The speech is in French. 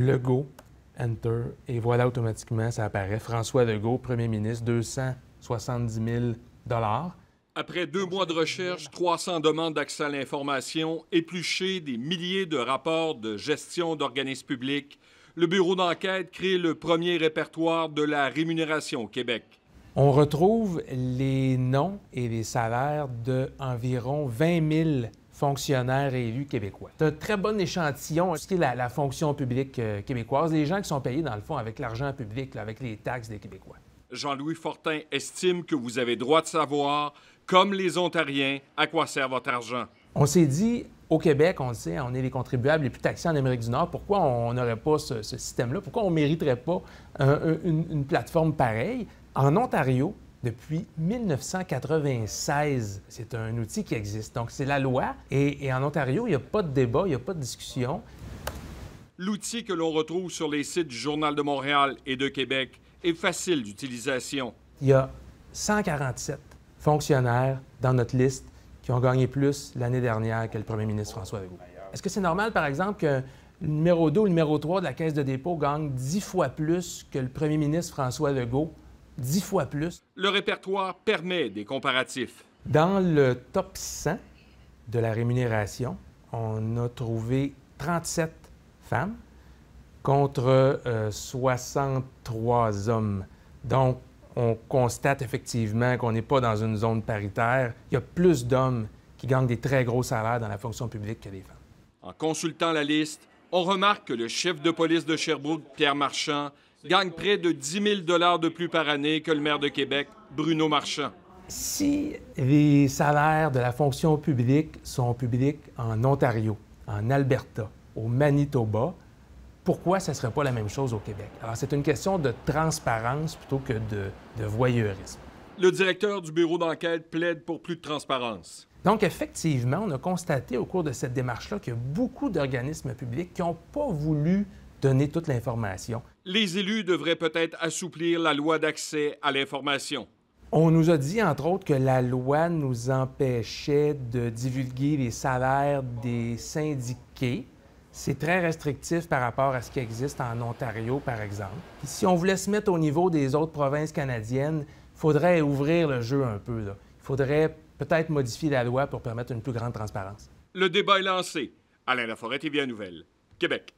Legault, Enter, et voilà automatiquement, ça apparaît. François Legault, Premier ministre, 270 000 Après deux mois de recherche, 300 demandes d'accès à l'information, épluchées des milliers de rapports de gestion d'organismes publics, le bureau d'enquête crée le premier répertoire de la rémunération au Québec. On retrouve les noms et les salaires de environ 20 000 fonctionnaires élus québécois. C'est un très bon échantillon, hein, ce qui est la, fonction publique euh, québécoise, les gens qui sont payés dans le fond avec l'argent public, avec les taxes des Québécois. Jean-Louis Fortin estime que vous avez droit de savoir, comme les Ontariens, à quoi sert votre argent. On s'est dit, au Québec, on le sait, on est les contribuables les plus taxés en Amérique du Nord. Pourquoi on n'aurait pas ce, système-là? Pourquoi on ne mériterait pas une plateforme pareille? En Ontario, depuis 1996. C'est un outil qui existe. Donc, c'est la loi. Et, en Ontario, il n'y a pas de débat, il n'y a pas de discussion. L'outil que l'on retrouve sur les sites du Journal de Montréal et de Québec est facile d'utilisation. Il y a 147 fonctionnaires dans notre liste qui ont gagné plus l'année dernière que le premier ministre François Legault. Est-ce que c'est normal, par exemple, que le numéro 2 ou le numéro 3 de la Caisse de dépôt gagne 10 fois plus que le premier ministre François Legault dix fois plus. Le répertoire permet des comparatifs. Dans le top 100 de la rémunération, on a trouvé 37 femmes contre 63 euh, hommes. Donc, on constate effectivement qu'on n'est pas dans une zone paritaire. Il y a plus d'hommes qui gagnent des très gros salaires dans la fonction publique que des femmes. En consultant la liste, on remarque que le chef de police de Sherbrooke, Pierre Marchand, gagne près de 10 000 de plus par année que le maire de Québec, Bruno Marchand. Si les salaires de la fonction publique sont publics en Ontario, en Alberta, au Manitoba, pourquoi ce ne serait pas la même chose au Québec? Alors, c'est une question de transparence plutôt que de, voyeurisme. Le directeur du bureau d'enquête plaide pour plus de transparence. Donc, effectivement, on a constaté au cours de cette démarche-là qu'il y a beaucoup d'organismes publics qui n'ont pas voulu donner toute l'information. Les élus devraient peut-être assouplir la loi d'accès à l'information. On nous a dit, entre autres, que la loi nous empêchait de divulguer les salaires des syndiqués. C'est très restrictif par rapport à ce qui existe en Ontario, par exemple. si on voulait se mettre au niveau des autres provinces canadiennes, il faudrait ouvrir le jeu un peu. Il faudrait peut-être modifier la loi pour permettre une plus grande transparence. Le débat est lancé. Alain Laforêt, TVA Nouvelle, Québec.